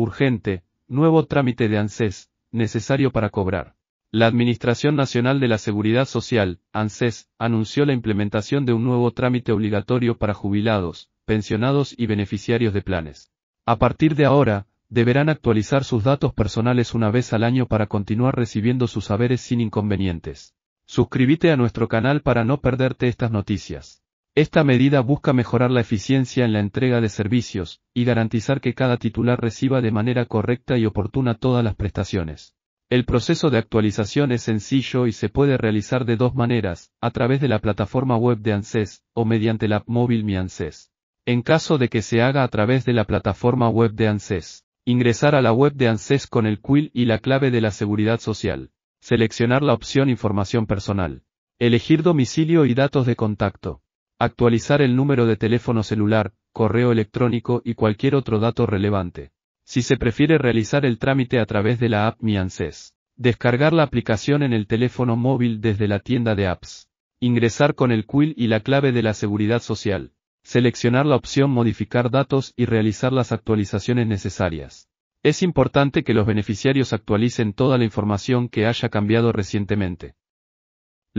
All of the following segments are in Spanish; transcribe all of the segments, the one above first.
Urgente, nuevo trámite de ANSES, necesario para cobrar. La Administración Nacional de la Seguridad Social, ANSES, anunció la implementación de un nuevo trámite obligatorio para jubilados, pensionados y beneficiarios de planes. A partir de ahora, deberán actualizar sus datos personales una vez al año para continuar recibiendo sus saberes sin inconvenientes. Suscríbete a nuestro canal para no perderte estas noticias. Esta medida busca mejorar la eficiencia en la entrega de servicios, y garantizar que cada titular reciba de manera correcta y oportuna todas las prestaciones. El proceso de actualización es sencillo y se puede realizar de dos maneras, a través de la plataforma web de ANSES, o mediante la app móvil Mi ANSES. En caso de que se haga a través de la plataforma web de ANSES, ingresar a la web de ANSES con el quill y la clave de la seguridad social. Seleccionar la opción Información personal. Elegir domicilio y datos de contacto. Actualizar el número de teléfono celular, correo electrónico y cualquier otro dato relevante. Si se prefiere realizar el trámite a través de la app Mi Descargar la aplicación en el teléfono móvil desde la tienda de apps. Ingresar con el quill y la clave de la seguridad social. Seleccionar la opción Modificar datos y realizar las actualizaciones necesarias. Es importante que los beneficiarios actualicen toda la información que haya cambiado recientemente.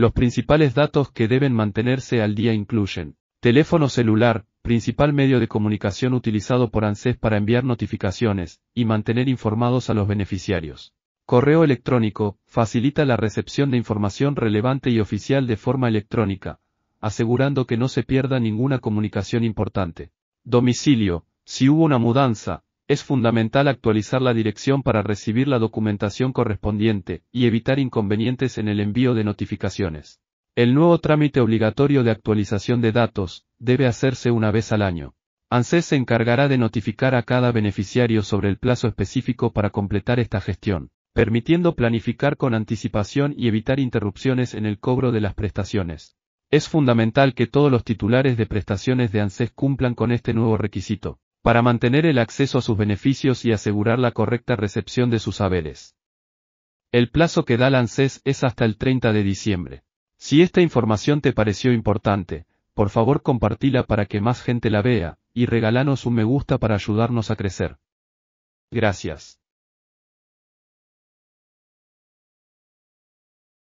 Los principales datos que deben mantenerse al día incluyen teléfono celular, principal medio de comunicación utilizado por ANSES para enviar notificaciones y mantener informados a los beneficiarios. Correo electrónico, facilita la recepción de información relevante y oficial de forma electrónica, asegurando que no se pierda ninguna comunicación importante. Domicilio, si hubo una mudanza, es fundamental actualizar la dirección para recibir la documentación correspondiente y evitar inconvenientes en el envío de notificaciones. El nuevo trámite obligatorio de actualización de datos debe hacerse una vez al año. ANSES se encargará de notificar a cada beneficiario sobre el plazo específico para completar esta gestión, permitiendo planificar con anticipación y evitar interrupciones en el cobro de las prestaciones. Es fundamental que todos los titulares de prestaciones de ANSES cumplan con este nuevo requisito para mantener el acceso a sus beneficios y asegurar la correcta recepción de sus saberes. El plazo que da la es hasta el 30 de diciembre. Si esta información te pareció importante, por favor compartila para que más gente la vea, y regalanos un me gusta para ayudarnos a crecer. Gracias.